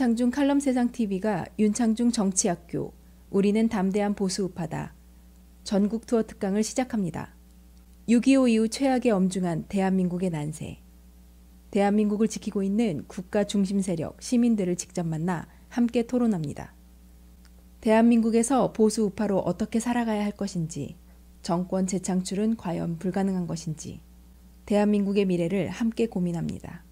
윤창중 칼럼 세상 TV가 윤창중 정치학교 우리는 담대한 보수우파다 전국 투어 특강을 시작합니다. 6.25 이후 최악의 엄중한 대한민국의 난세. 대한민국을 지키고 있는 국가 중심 세력 시민들을 직접 만나 함께 토론합니다. 대한민국에서 보수 우파로 어떻게 살아가야 할 것인지, 정권 재창출은 과연 불가능한 것인지, 대한민국의 미래를 함께 고민합니다.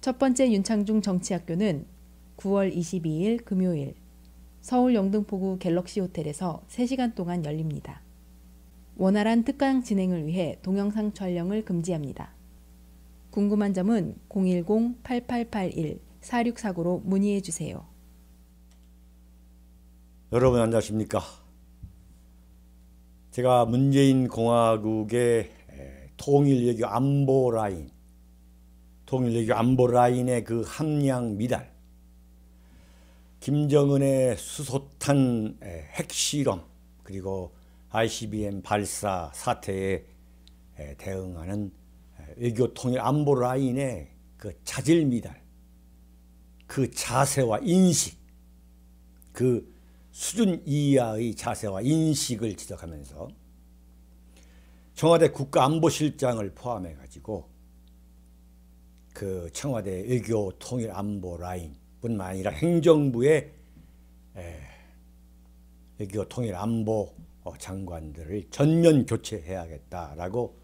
첫 번째 윤창중 정치학교는 9월 22일 금요일 서울 영등포구 갤럭시 호텔에서 3시간 동안 열립니다. 원활한 특강 진행을 위해 동영상 촬영을 금지합니다. 궁금한 점은 010-8881-4649로 문의해 주세요. 여러분 안녕하십니까? 제가 문재인 공화국의 통일외교 안보 라인, 통일외교 안보 라인의 그 함량 미달, 김정은의 수소탄 핵실험 그리고 ICBM 발사 사태에 대응하는 외교통일 안보 라인의 그 자질 미달, 그 자세와 인식, 그 수준 이하의 자세와 인식을 지적하면서 청와대 국가안보실장을 포함해 가지고 그 청와대 외교통일 안보 라인 뿐만 아니라 행정부의 통일 안보 어, 장관들을 전면 교체해야겠다라고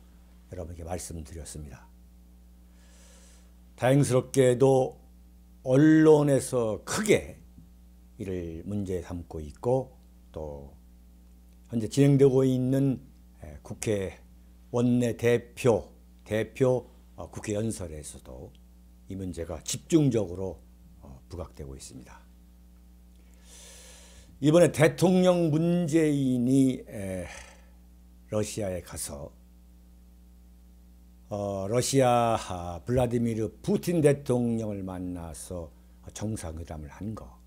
여러분에 말씀드렸습니다. 다행스럽게도 언론에서 크게 이를 문제 삼고 있고 또 현재 진행되고 있는 국회 원내 대표 대표 어, 국회 연설에서도 이 문제가 집중적으로 부각되고 있습니다. 이번에 대통령 문재인이 러시아에 가서 어, 러시아 블라디미르 푸틴 대통령을 만나서 정상회담을 한 거.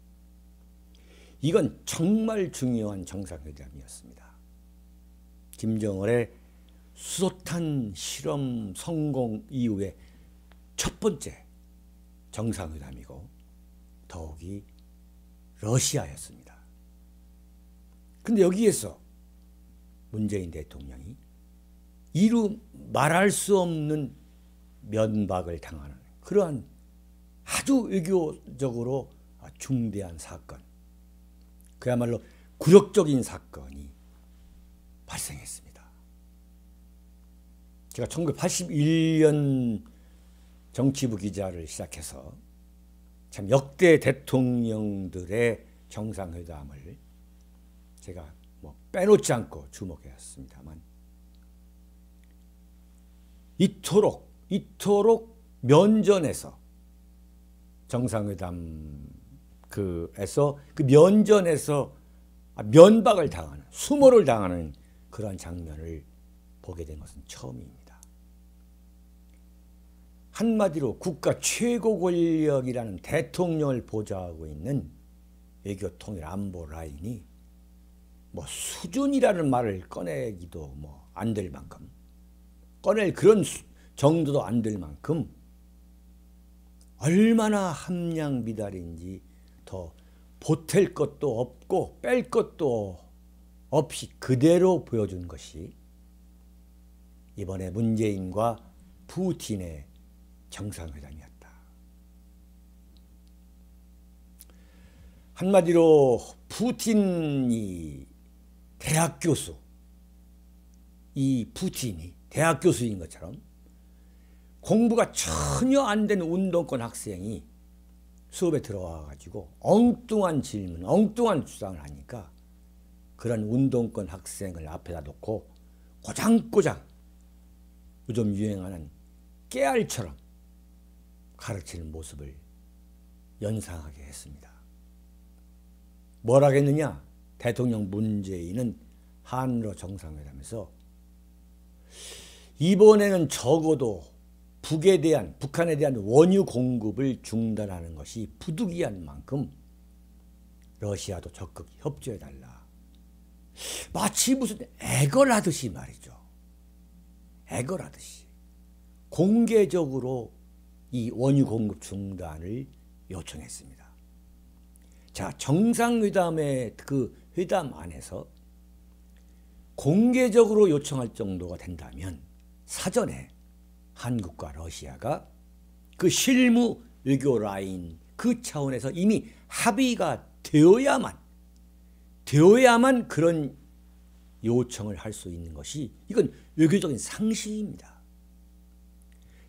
이건 정말 중요한 정상회담이었습니다. 김정은의 수소탄 실험 성공 이후에 첫 번째 정상회담이고 더욱이 러시아였습니다. 근데 여기에서 문재인 대통령이 이루 말할 수 없는 면박을 당하는 그러한 아주 외교적으로 중대한 사건, 그야말로 굴욕적인 사건이 발생했습니다. 제가 1981년 정치부 기자를 시작해서 참 역대 대통령들의 정상회담을 제가 뭐 빼놓지 않고 주목해왔습니다만 이토록 이토록 면전에서 정상회담 그에서 그 면전에서 아, 면박을 당하는 수모를 당하는 그러한 장면을 보게 된 것은 처음입니다. 한마디로 국가 최고 권력이라는 대통령을 보좌하고 있는 외교 통일 안보 라인이 뭐 수준이라는 말을 꺼내기도 뭐 안 될 만큼 꺼낼 그런 정도도 안 될 만큼 얼마나 함량 미달인지 더 보탤 것도 없고 뺄 것도 없이 그대로 보여준 것이 이번에 문재인과 푸틴의 정상회담이었다. 한마디로 푸틴이 대학 교수, 이 푸틴이 대학 교수인 것처럼 공부가 전혀 안 된 운동권 학생이 수업에 들어와 가지고 엉뚱한 질문, 엉뚱한 주장을 하니까 그런 운동권 학생을 앞에다 놓고 고장고장 요즘 유행하는 깨알처럼 가르치는 모습을 연상하게 했습니다. 뭘 하겠느냐? 대통령 문재인은 한러 정상회담에서 이번에는 적어도 북에 대한 북한에 대한 원유 공급을 중단하는 것이 부득이한 만큼 러시아도 적극 협조해 달라. 마치 무슨 애걸하듯이 말이죠. 애걸하듯이 공개적으로 이 원유 공급 중단을 요청했습니다. 자, 정상회담의 그 회담 안에서 공개적으로 요청할 정도가 된다면 사전에 한국과 러시아가 그 실무 외교 라인 그 차원에서 이미 합의가 되어야만 되어야만 그런 요청을 할 수 있는 것이 이건 외교적인 상식입니다.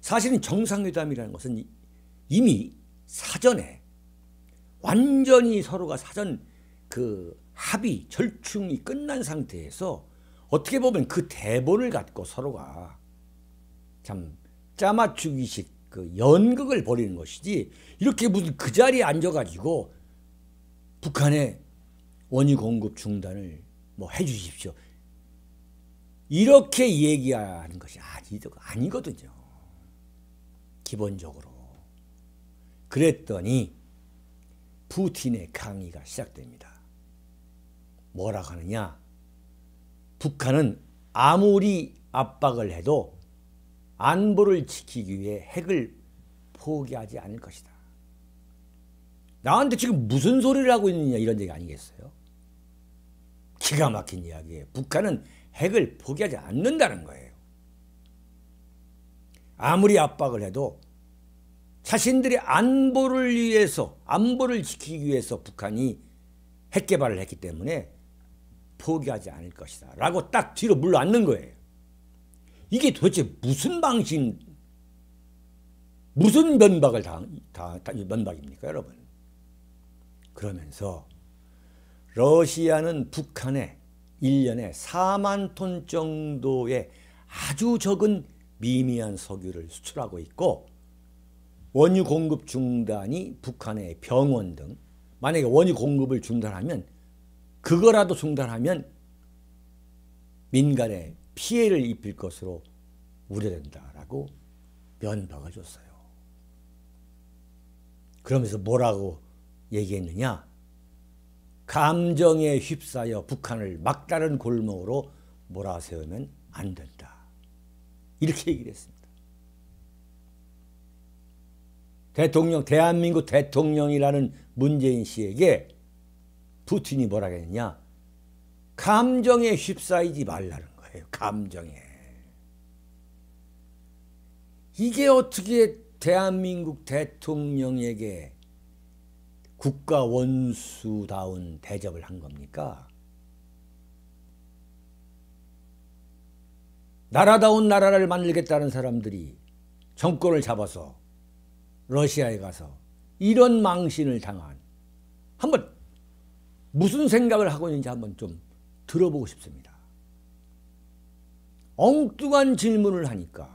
사실은 정상회담이라는 것은 이미 사전에 완전히 서로가 사전 그 합의 절충이 끝난 상태에서 어떻게 보면 그 대본을 갖고 서로가 참 짜맞추기식 그 연극을 벌이는 것이지 이렇게 무슨 그 자리에 앉아가지고 북한의 원유 공급 중단을 뭐 해주십시오 이렇게 얘기하는 것이 아니거든요. 기본적으로. 그랬더니 푸틴의 강의가 시작됩니다. 뭐라 하느냐? 북한은 아무리 압박을 해도 안보를 지키기 위해 핵을 포기하지 않을 것이다. 나한테 지금 무슨 소리를 하고 있느냐 이런 얘기 아니겠어요? 기가 막힌 이야기에 북한은 핵을 포기하지 않는다는 거예요. 아무리 압박을 해도 자신들의 안보를 위해서 안보를 지키기 위해서 북한이 핵 개발을 했기 때문에 포기하지 않을 것이다 라고 딱 뒤로 물러앉는 거예요. 이게 도대체 무슨 방식 무슨 면박을 다, 면박입니까 여러분 그러면서 러시아는 북한에 1년에 4만 톤 정도의 아주 적은 미미한 석유를 수출하고 있고 원유 공급 중단이 북한의 병원 등 만약에 원유 공급을 중단하면 그거라도 중단하면 민간에 피해를 입힐 것으로 우려된다라고 면박을 줬어요. 그러면서 뭐라고 얘기했느냐? 감정에 휩싸여 북한을 막다른 골목으로 몰아세우면 안 된다. 이렇게 얘기를 했습니다. 대통령, 대한민국 대통령이라는 문재인 씨에게 푸틴이 뭐라고 했냐? 감정에 휩싸이지 말라는 거예요. 감정에. 이게 어떻게 대한민국 대통령에게 국가 원수다운 대접을 한 겁니까? 나라다운 나라를 만들겠다는 사람들이 정권을 잡아서 러시아에 가서 이런 망신을 당한 한번 무슨 생각을 하고 있는지 한번 좀 들어보고 싶습니다. 엉뚱한 질문을 하니까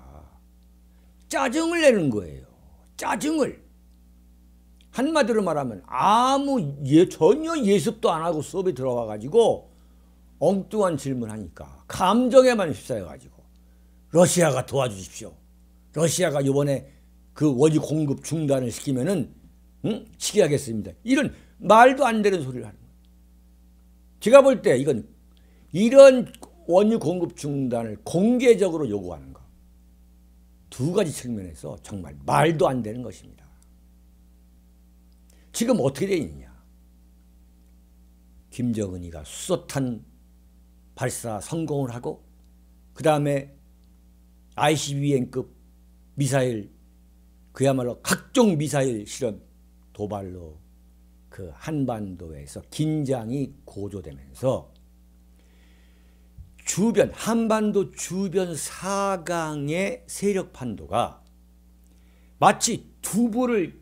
짜증을 내는 거예요. 짜증을. 한마디로 말하면 아무 예, 전혀 예습도 안 하고 수업에 들어와 가지고 엉뚱한 질문하니까 감정에만 휩싸여 가지고 러시아가 도와주십시오. 러시아가 이번에 그 원유 공급 중단을 시키면은 응? 시기하겠습니다. 이런 말도 안 되는 소리를 하는 거예요. 제가 볼 때 이건 이런 원유 공급 중단을 공개적으로 요구하는 거. 두 가지 측면에서 정말 말도 안 되는 것입니다. 지금 어떻게 되어 있냐? 김정은이가 수소탄 발사 성공을 하고 그 다음에 ICBM급 미사일 그야말로 각종 미사일 실험 도발로 그 한반도에서 긴장이 고조되면서 주변 한반도 주변 사강의 세력 판도가 마치 두부를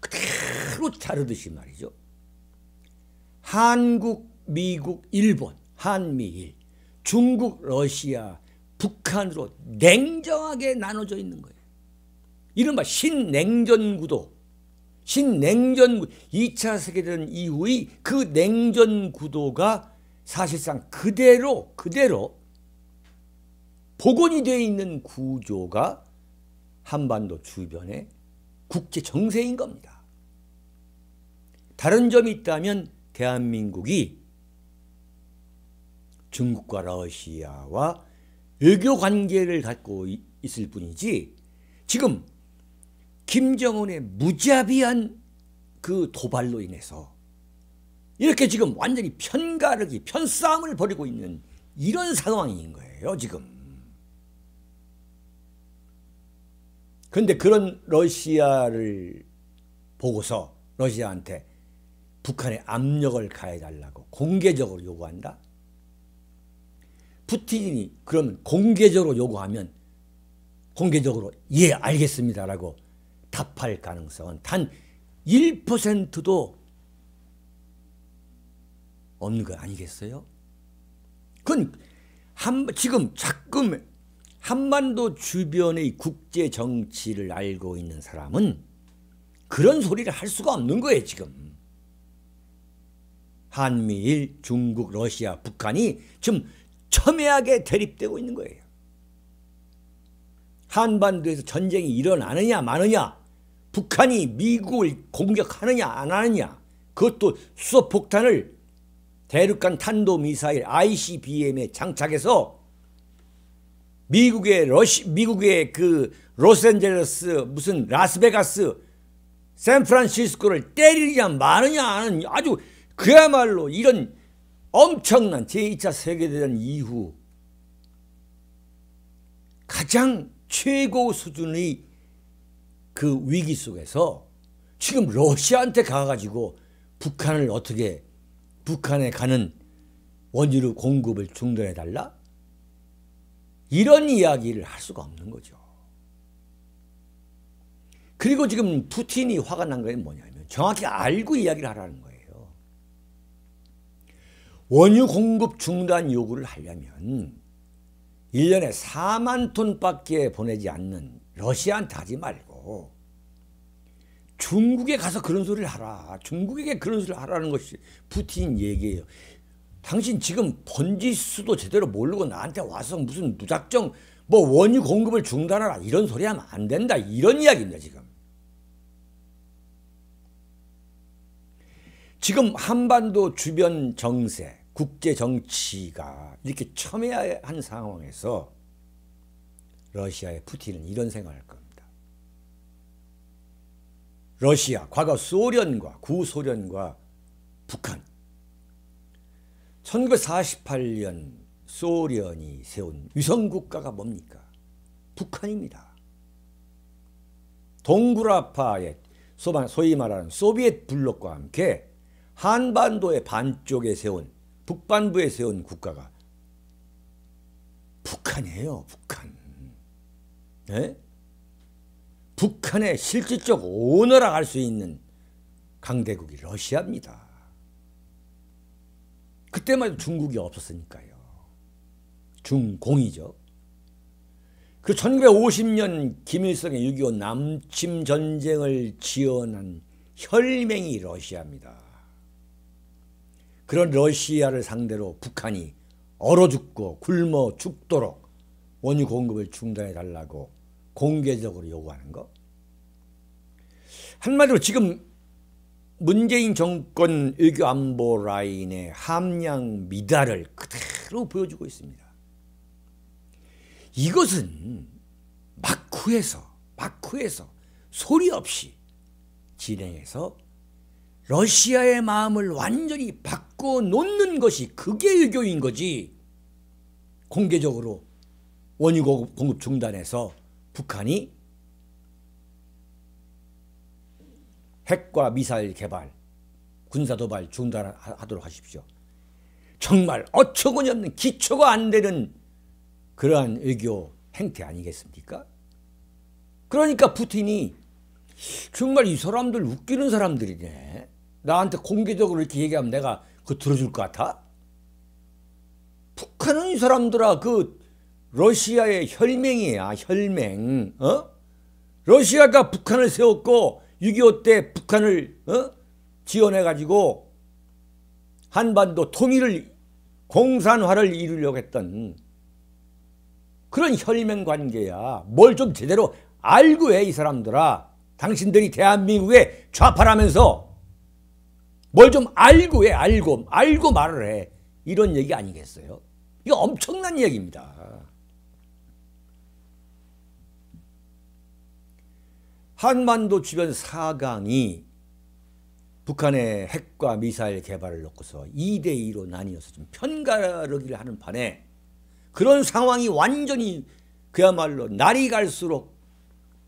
그대로 자르듯이 말이죠. 한국, 미국, 일본, 한미일, 중국, 러시아 북한으로 냉정하게 나눠져 있는 거예요. 이른바 신냉전 구도, 신냉전 2차 세계대전 이후의 그 냉전 구도가 사실상 그대로 그대로 복원이 되어 있는 구조가 한반도 주변의 국제 정세인 겁니다. 다른 점이 있다면 대한민국이 중국과 러시아와 외교 관계를 갖고 있을 뿐이지 지금 김정은의 무자비한 그 도발로 인해서 이렇게 지금 완전히 편가르기 편싸움을 벌이고 있는 이런 상황인 거예요 지금 그런데 그런 러시아를 보고서 러시아한테 북한에 압력을 가해달라고 공개적으로 요구한다 푸틴이 그러면 공개적으로 요구하면 공개적으로 예 알겠습니다라고 답할 가능성은 단 1%도 없는 거 아니겠어요? 그건 한, 지금 자금 한반도 주변의 국제 정치를 알고 있는 사람은 그런 소리를 할 수가 없는 거예요 지금. 한미일, 중국, 러시아, 북한이 지금 첨예하게 대립되고 있는 거예요. 한반도에서 전쟁이 일어나느냐 마느냐 북한이 미국을 공격하느냐 안 하느냐 그것도 수소폭탄을 대륙간 탄도미사일 ICBM에 장착해서 미국의 러시 미국의 그 로스앤젤레스 무슨 라스베가스 샌프란시스코를 때리냐 마느냐 아주 그야말로 이런 엄청난 제2차 세계대전 이후 가장 최고 수준의 그 위기 속에서 지금 러시아한테 가가지고 북한을 어떻게 북한에 가는 원유류 공급을 중단해달라? 이런 이야기를 할 수가 없는 거죠. 그리고 지금 푸틴이 화가 난 게 뭐냐면 정확히 알고 이야기를 하라는 거예요. 원유 공급 중단 요구를 하려면 1년에 4만 톤밖에 보내지 않는 러시아한테 하지 말고 중국에 가서 그런 소리를 하라. 중국에게 그런 소리를 하라는 것이 푸틴 얘기예요. 당신 지금 번지수도 제대로 모르고 나한테 와서 무슨 무작정 뭐 원유 공급을 중단하라 이런 소리 하면 안 된다 이런 이야기입니다 지금. 지금 한반도 주변 정세 국제 정치가 이렇게 첨예한 상황에서 러시아의 푸틴은 이런 생각을 할 겁니다. 러시아, 과거 소련과 구소련과 북한 1948년 소련이 세운 위성국가가 뭡니까? 북한입니다. 동구라파의 소위 말하는 소비엣 블록과 함께 한반도의 반쪽에 세운 북반부에 세운 국가가 북한이에요. 북한. 네? 북한의 실질적 오너라 할 수 있는 강대국이 러시아입니다. 그때만 해도 중국이 없었으니까요. 중공이죠. 그 1950년 김일성의 6.25 남침 전쟁을 지원한 혈맹이 러시아입니다. 그런 러시아를 상대로 북한이 얼어 죽고 굶어 죽도록 원유 공급을 중단해 달라고 공개적으로 요구하는 거. 한마디로 지금 문재인 정권 외교 안보 라인의 함량 미달을 그대로 보여주고 있습니다. 이것은 마쿠에서 마쿠에서 소리 없이 진행해서 러시아의 마음을 완전히 바 덮고 놓는 것이 그게 의교인 거지. 공개적으로 원유 공급 중단해서 북한이 핵과 미사일 개발, 군사 도발 중단하도록 하십시오. 정말 어처구니 없는 기초가 안 되는 그러한 외교 행태 아니겠습니까? 그러니까 푸틴이 정말 이 사람들 웃기는 사람들이네. 나한테 공개적으로 이렇게 얘기하면 내가 그거 들어줄 것 같아? 북한은 이 사람들아 그 러시아의 혈맹이야 혈맹 어? 러시아가 북한을 세웠고 6.25 때 북한을 어? 지원해가지고 한반도 통일을 공산화를 이루려고 했던 그런 혈맹 관계야 뭘 좀 제대로 알고 해 이 사람들아 당신들이 대한민국의 좌파라면서 뭘좀 알고 해, 알고. 알고 말을 해. 이런 얘기 아니겠어요? 이거 엄청난 이야기입니다. 한반도 주변 4강이 북한의 핵과 미사일 개발을 놓고서 2대2로 나뉘어서 좀 편가르기를 하는 판에 그런 상황이 완전히 그야말로 날이 갈수록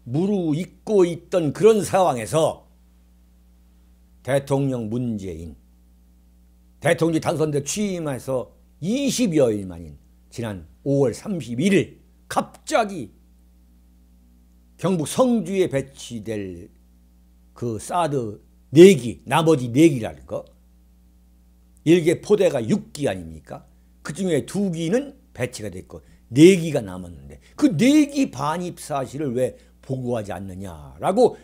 무르익고 있던 그런 상황에서 대통령 문재인 대통령 당선돼 취임해서 20여일 만인 지난 5월 31일 갑자기 경북 성주에 배치될 그 사드 4기 나머지 4기라는 거 일개 포대가 6기 아닙니까? 그중에 2기는 배치가 됐고 4기가 남았는데 그 4기 반입 사실을 왜 보고하지 않느냐라고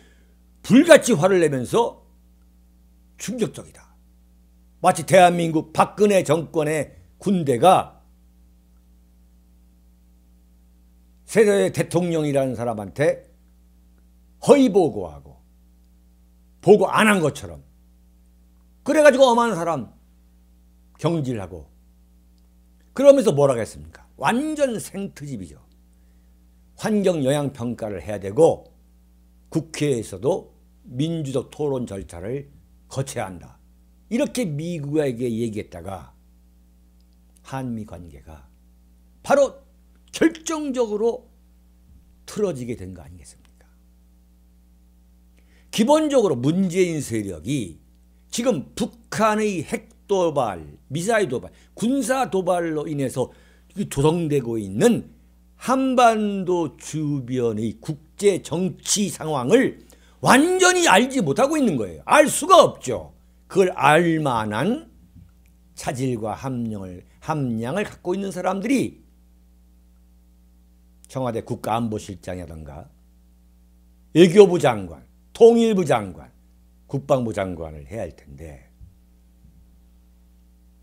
불같이 화를 내면서 충격적이다. 마치 대한민국 박근혜 정권의 군대가 세례의 대통령이라는 사람한테 허위 보고하고 보고 안 한 것처럼 그래가지고 엄한 사람 경질하고 그러면서 뭐라겠습니까? 완전 생트집이죠. 환경 영향 평가를 해야 되고 국회에서도 민주적 토론 절차를 거쳐야 한다. 이렇게 미국에게 얘기했다가 한미 관계가 바로 결정적으로 틀어지게 된 거 아니겠습니까? 기본적으로 문재인 세력이 지금 북한의 핵 도발, 미사일 도발, 군사 도발로 인해서 조성되고 있는 한반도 주변의 국제 정치 상황을 완전히 알지 못하고 있는 거예요. 알 수가 없죠. 그걸 알만한 차질과 함량을, 함량을 갖고 있는 사람들이 청와대 국가안보실장이라든가 외교부 장관, 통일부 장관, 국방부 장관을 해야 할 텐데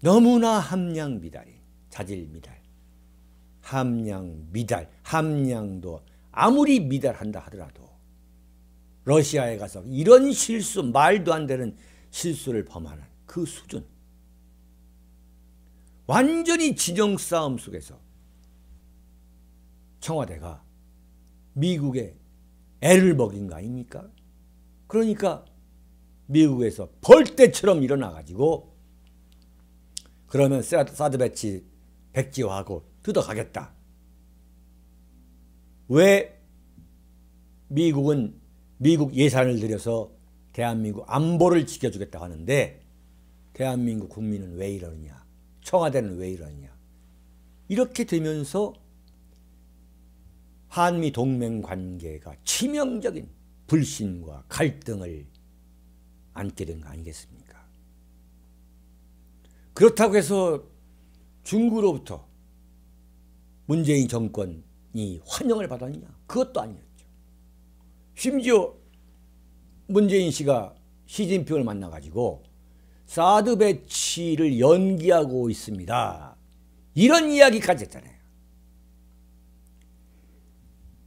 너무나 함량 미달, 자질 미달, 함량 미달, 함량도 아무리 미달한다 하더라도 러시아에 가서 이런 실수 말도 안 되는 실수를 범하는 그 수준 완전히 진영 싸움 속에서 청와대가 미국의 애를 먹인 거 아닙니까? 그러니까 미국에서 벌떼처럼 일어나가지고 그러면 사드 배치 백지화하고 뜯어가겠다. 왜 미국은 미국 예산을 들여서 대한민국 안보를 지켜주겠다고 하는데 대한민국 국민은 왜 이러느냐 청와대는 왜 이러느냐 이렇게 되면서 한미 동맹 관계가 치명적인 불신과 갈등을 안게 된 거 아니겠습니까? 그렇다고 해서 중국으로부터 문재인 정권이 환영을 받았냐? 그것도 아니에요. 심지어 문재인 씨가 시진핑을 만나가지고 사드 배치를 연기하고 있습니다. 이런 이야기까지 했잖아요.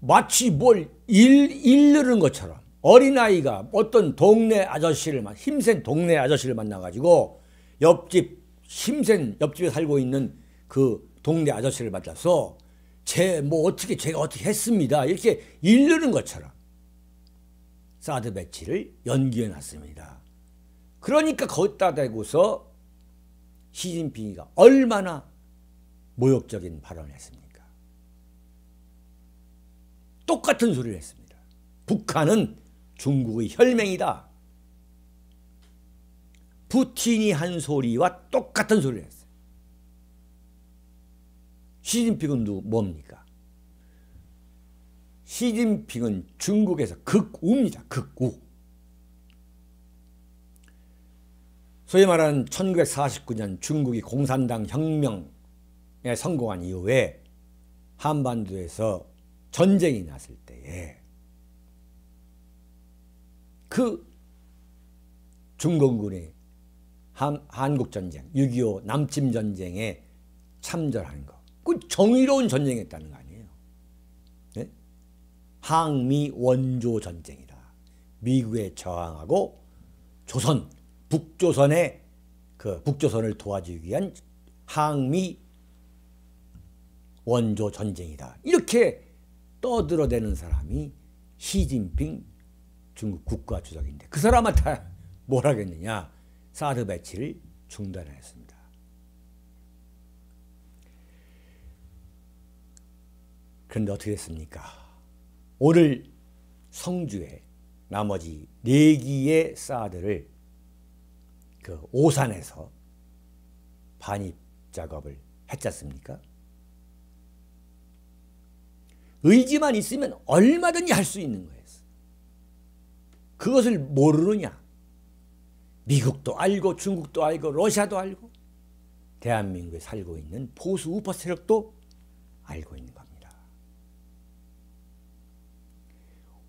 마치 뭘 일, 일르는 것처럼 어린아이가 어떤 동네 아저씨를 힘센 동네 아저씨를 만나가지고 옆집 힘센 옆집에 살고 있는 그 동네 아저씨를 만나서 제 뭐 어떻게 제가 어떻게 했습니다 이렇게 일르는 것처럼 사드 배치를 연기해 놨습니다. 그러니까 거다 대고서 시진핑이가 얼마나 모욕적인 발언을 했습니까? 똑같은 소리를 했습니다. 북한은 중국의 혈맹이다. 푸틴이 한 소리와 똑같은 소리를 했어요. 시진핑은 누, 뭡니까? 시진핑은 중국에서 극우입니다. 극우. 소위 말하는 1949년 중국이 공산당 혁명에 성공한 이후에 한반도에서 전쟁이 났을 때에 그 중공군이 한, 국전쟁6.25 남침전쟁에 참전하는 거. 그 정의로운 전쟁이었다는 거 항미 원조 전쟁이라 미국에 저항하고 조선 북조선의 그 북조선을 도와주기 위한 항미 원조 전쟁이다. 이렇게 떠들어대는 사람이 시진핑 중국 국가 주석인데 그 사람한테 뭘 하겠느냐? 사드 배치를 중단했습니다. 그런데 어떻게 됐습니까? 오늘 성주에 나머지 네기의 사드를 그 오산에서 반입 작업을 했지 않습니까? 의지만 있으면 얼마든지 할 수 있는 거예요. 그것을 모르느냐? 미국도 알고 중국도 알고 러시아도 알고 대한민국에 살고 있는 보수 우파 세력도 알고 있는 겁니다.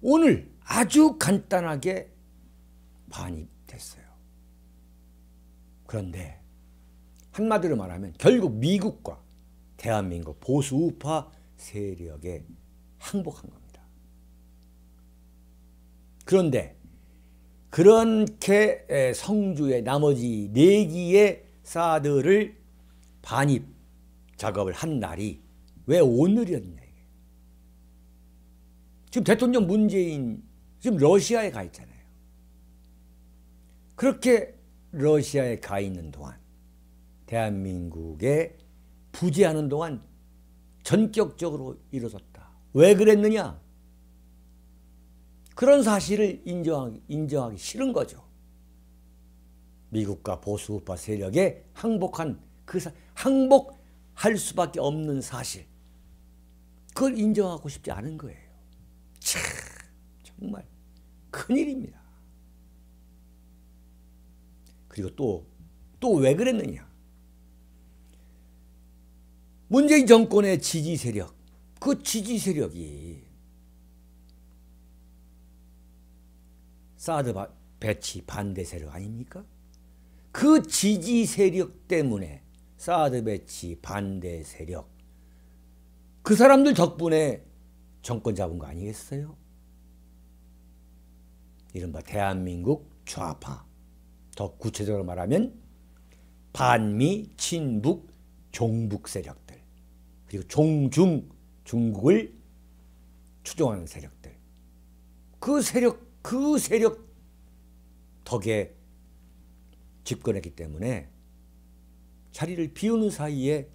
오늘 아주 간단하게 반입 됐어요. 그런데 한마디로 말하면 결국 미국과 대한민국 보수 우파 세력에 항복한 겁니다. 그런데 그렇게 성주의 나머지 네 기의 사드를 반입 작업을 한 날이 왜 오늘이었냐 지금 대통령 문재인 지금 러시아에 가 있잖아요. 그렇게 러시아에 가 있는 동안 대한민국에 부재하는 동안 전격적으로 일어섰다. 왜 그랬느냐? 그런 사실을 인정하기, 인정하기 싫은 거죠. 미국과 보수우파 세력에 항복한 그 사, 항복할 수밖에 없는 사실. 그걸 인정하고 싶지 않은 거예요. 참, 정말 큰일입니다. 그리고 또, 또 왜 그랬느냐? 문재인 정권의 지지 세력, 그 지지 세력이 사드 배치 반대 세력 아닙니까? 그 지지 세력 때문에 사드 배치 반대 세력 그 사람들 덕분에 정권 잡은 거 아니겠어요? 이른바 대한민국 좌파. 더 구체적으로 말하면 반미, 친북, 종북 세력들. 그리고 종중, 중국을 추종하는 세력들. 그 세력, 그 세력 덕에 집권했기 때문에 자리를 비우는 사이에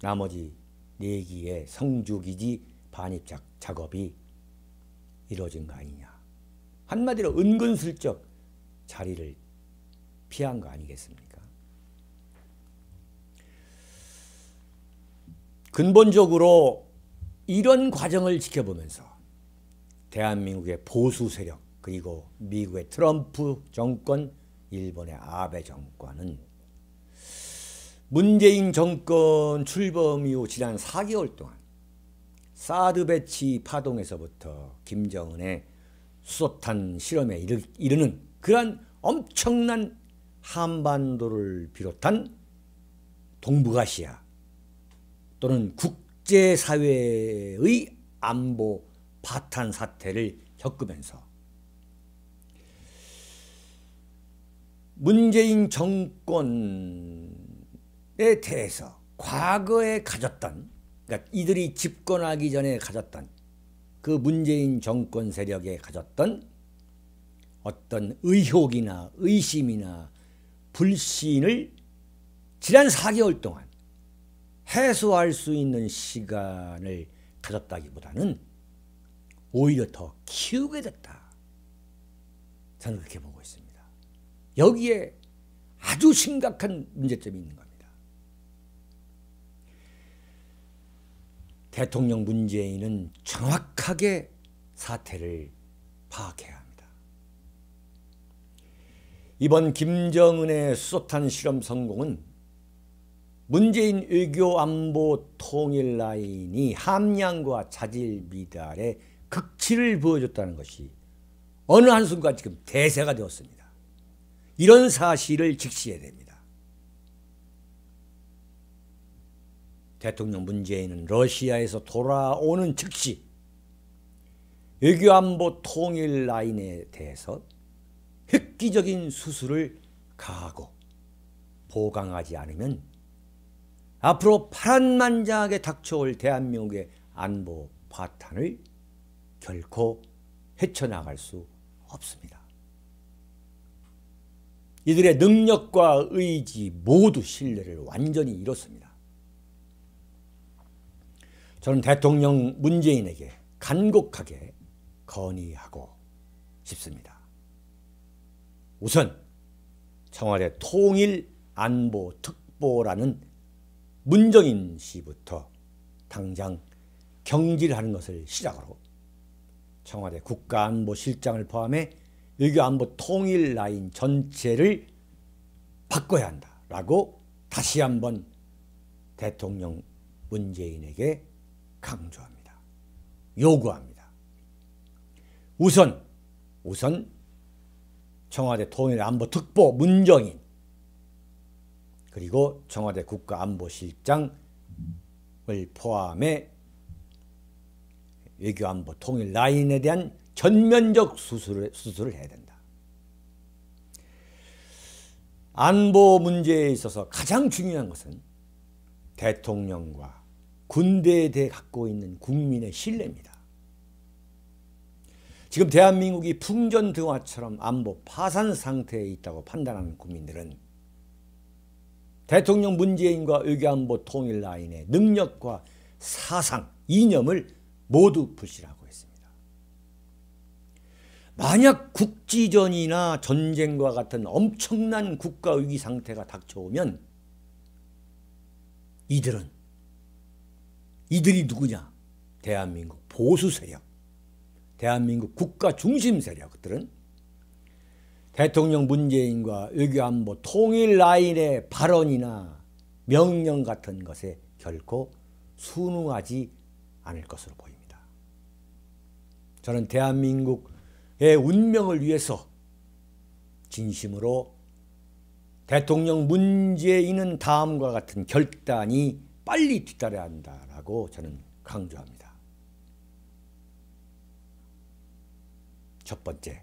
나머지 내기의 네 성주기지 반입 작업이 이루어진 거 아니냐. 한마디로 은근슬쩍 자리를 피한 거 아니겠습니까? 근본적으로 이런 과정을 지켜보면서 대한민국의 보수 세력 그리고 미국의 트럼프 정권 일본의 아베 정권은 문재인 정권 출범 이후 지난 4개월 동안 사드 배치 파동에서부터 김정은의 수소탄 실험에 이르, 는 그러한 엄청난 한반도를 비롯한 동북아시아 또는 국제사회의 안보 파탄 사태를 겪으면서 문재인 정권에 대해서 과거에 가졌던 그러니까 이들이 집권하기 전에 가졌던 그 문재인 정권 세력에 가졌던 어떤 의혹이나 의심이나 불신을 지난 4개월 동안 해소할 수 있는 시간을 가졌다기보다는 오히려 더 키우게 됐다. 저는 그렇게 보고 있습니다. 여기에 아주 심각한 문제점이 있는 거예요. 대통령 문재인은 정확하게 사태를 파악해야 합니다. 이번 김정은의 수소탄 실험 성공은 문재인 외교 안보 통일 라인이 함량과 자질 미달의 극치를 보여줬다는 것이 어느 한순간 지금 대세가 되었습니다. 이런 사실을 직시해야 됩니다. 대통령 문재인은 러시아에서 돌아오는 즉시 외교안보 통일 라인에 대해서 획기적인 수술을 가하고 보강하지 않으면 앞으로 파란만장하게 닥쳐올 대한민국의 안보 파탄을 결코 헤쳐나갈 수 없습니다. 이들의 능력과 의지 모두 신뢰를 완전히 잃었습니다. 저는 대통령 문재인에게 간곡하게 건의하고 싶습니다. 우선 청와대 통일 안보 특보라는 문정인 씨부터 당장 경질하는 것을 시작으로 청와대 국가안보실장을 포함해 외교안보 통일 라인 전체를 바꿔야 한다라고 다시 한번 대통령 문재인에게 강조합니다. 요구합니다. 우선 우선 청와대 통일안보 특보 문정인 그리고 청와대 국가안보실장을 포함해 외교안보 통일 라인에 대한 전면적 수술을, 수술을 해야 된다. 안보 문제에 있어서 가장 중요한 것은 대통령과 군대에 대해 갖고 있는 국민의 신뢰입니다. 지금 대한민국이 풍전등화처럼 안보 파산 상태에 있다고 판단하는 국민들은 대통령 문재인과 외교안보 통일 라인의 능력과 사상, 이념을 모두 불신하고 있습니다. 만약 국지전이나 전쟁과 같은 엄청난 국가위기 상태가 닥쳐오면 이들은 이들이 누구냐? 대한민국 보수 세력, 대한민국 국가 중심 세력 들은 대통령 문재인과 외교안보 통일 라인의 발언이나 명령 같은 것에 결코 순응하지 않을 것으로 보입니다. 저는 대한민국의 운명을 위해서 진심으로 대통령 문재인은 다음과 같은 결단이 빨리 뒤따라야 한다라고 저는 강조합니다. 첫 번째,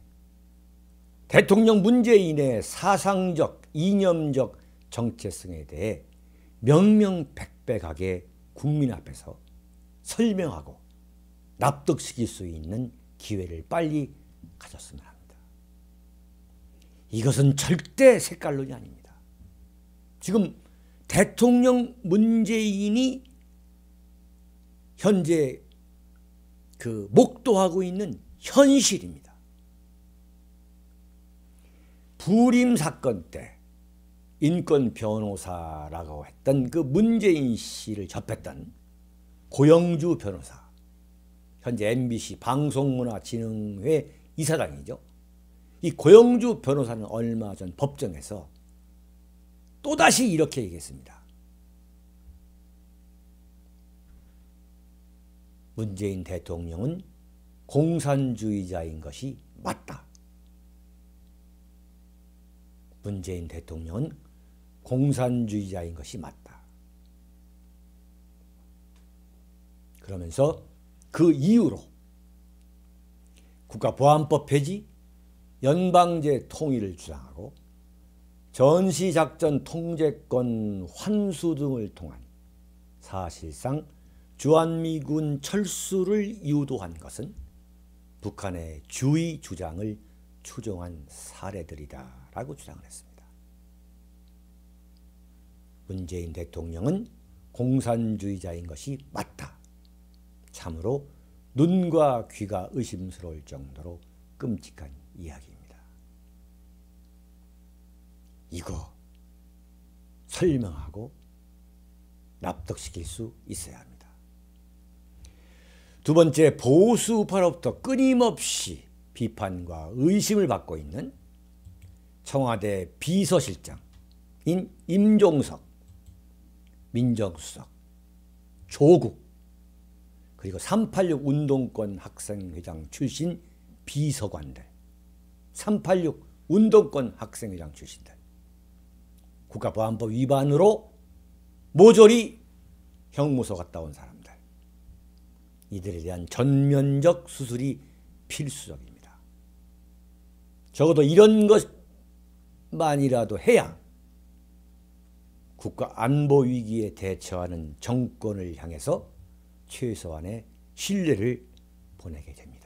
대통령 문재인의 사상적, 이념적 정체성에 대해 명명백백하게 국민 앞에서 설명하고 납득시킬 수 있는 기회를 빨리 가졌으면 합니다. 이것은 절대 색깔론이 아닙니다. 지금 대통령 문재인이 현재 그 목도하고 있는 현실입니다. 불임 사건 때 인권 변호사라고 했던 그 문재인 씨를 접했던 고영주 변호사 현재 MBC 방송문화진흥회 이사장이죠. 이 고영주 변호사는 얼마 전 법정에서 또다시 이렇게 얘기했습니다. 문재인 대통령은 공산주의자인 것이 맞다. 문재인 대통령은 공산주의자인 것이 맞다. 그러면서 그 이후로 국가보안법 폐지, 연방제 통일을 주장하고 전시작전 통제권 환수 등을 통한 사실상 주한미군 철수를 유도한 것은 북한의 주의 주장을 추종한 사례들이다 라고 주장을 했습니다. 문재인 대통령은 공산주의자인 것이 맞다. 참으로 눈과 귀가 의심스러울 정도로 끔찍한 이야기 이거 설명하고 납득시킬 수 있어야 합니다. 두 번째 보수 파로부터 끊임없이 비판과 의심을 받고 있는 청와대 비서실장인 임종석, 민정수석, 조국 그리고 386 운동권 학생회장 출신 비서관들 386 운동권 학생회장 출신들 국가보안법 위반으로 모조리 형무소 갔다 온 사람들 이들에 대한 전면적 수술이 필수적입니다. 적어도 이런 것만이라도 해야 국가 안보 위기에 대처하는 정권을 향해서 최소한의 신뢰를 보내게 됩니다.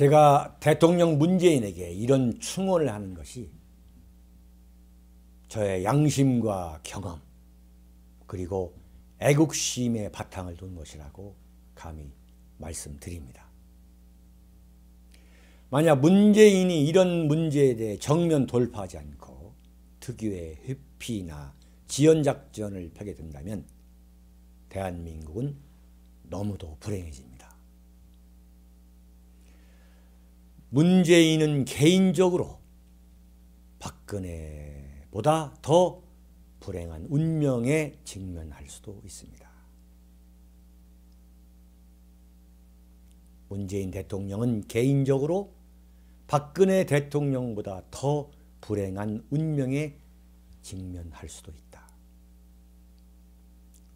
제가 대통령 문재인에게 이런 충원을 하는 것이 저의 양심과 경험 그리고 애국심의 바탕을 둔 것이라고 감히 말씀드립니다. 만약 문재인이 이런 문제에 대해 정면 돌파하지 않고 특유의 회피나 지연작전을 펴게 된다면 대한민국은 너무도 불행해집니다. 문재인은 개인적으로 박근혜보다 더 불행한 운명에 직면할 수도 있습니다. 문재인 대통령은 개인적으로 박근혜 대통령보다 더 불행한 운명에 직면할 수도 있다.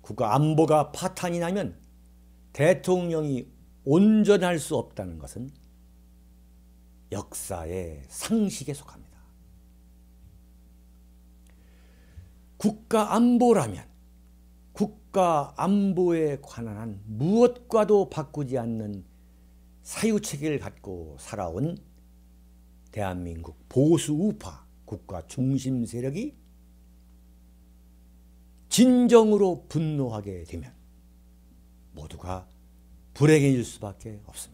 국가 안보가 파탄이 나면 대통령이 온전할 수 없다는 것은 역사의 상식에 속합니다. 국가 안보라면 국가 안보에 관한 무엇과도 바꾸지 않는 사유체계를 갖고 살아온 대한민국 보수 우파 국가 중심 세력이 진정으로 분노하게 되면 모두가 불행해질 수밖에 없습니다.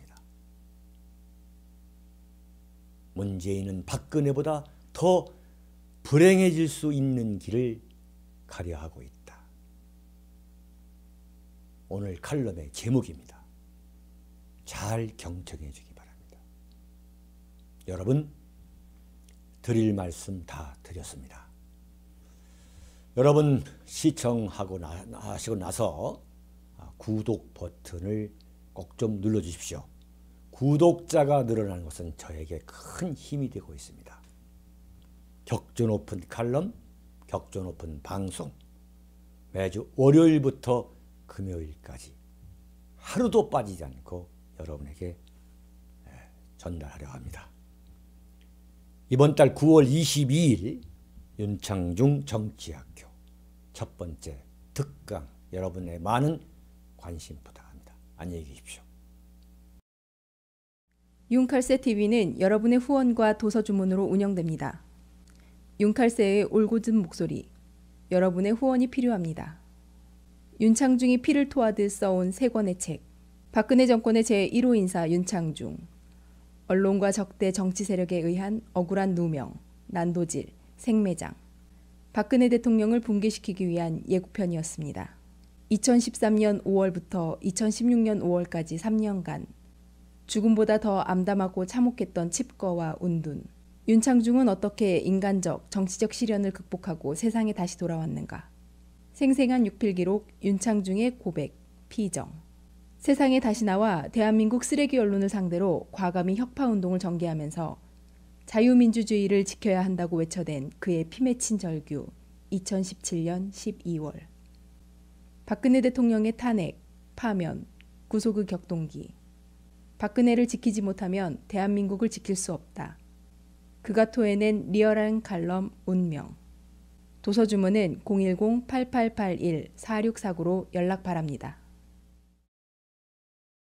문재인은 박근혜보다 더 불행해질 수 있는 길을 가려 하고 있다. 오늘 칼럼의 제목입니다. 잘 경청해 주기 바랍니다. 여러분 드릴 말씀 다 드렸습니다. 여러분 시청하고 나, 하시고 나서 구독 버튼을 꼭 좀 눌러 주십시오. 구독자가 늘어나는 것은 저에게 큰 힘이 되고 있습니다. 격조 높은 칼럼, 격조 높은 방송, 매주 월요일부터 금요일까지 하루도 빠지지 않고 여러분에게 예, 전달하려 합니다. 이번 달 9월 22일 윤창중 정치학교 첫 번째 특강 여러분의 많은 관심 부탁합니다. 안녕히 계십시오. 융칼세 TV는 여러분의 후원과 도서 주문으로 운영됩니다. 융칼세의 올곧은 목소리, 여러분의 후원이 필요합니다. 윤창중이 피를 토하듯 써온 세 권의 책, 박근혜 정권의 제1호 인사 윤창중, 언론과 적대 정치 세력에 의한 억울한 누명, 난도질, 생매장, 박근혜 대통령을 붕괴시키기 위한 예고편이었습니다. 2013년 5월부터 2016년 5월까지 3년간 죽음보다 더 암담하고 참혹했던 칩거와 운둔. 윤창중은 어떻게 인간적, 정치적 시련을 극복하고 세상에 다시 돌아왔는가? 생생한 육필기록 윤창중의 고백, 피정. 세상에 다시 나와 대한민국 쓰레기 언론을 상대로 과감히 혁파운동을 전개하면서 자유민주주의를 지켜야 한다고 외쳐댄 그의 피맺힌 절규 2017년 12월. 박근혜 대통령의 탄핵, 파면, 구속의 격동기, 박근혜를 지키지 못하면 대한민국을 지킬 수 없다. 그가 토해낸 리얼한 칼럼 운명. 도서주문은 010-8881-4649로 연락 바랍니다.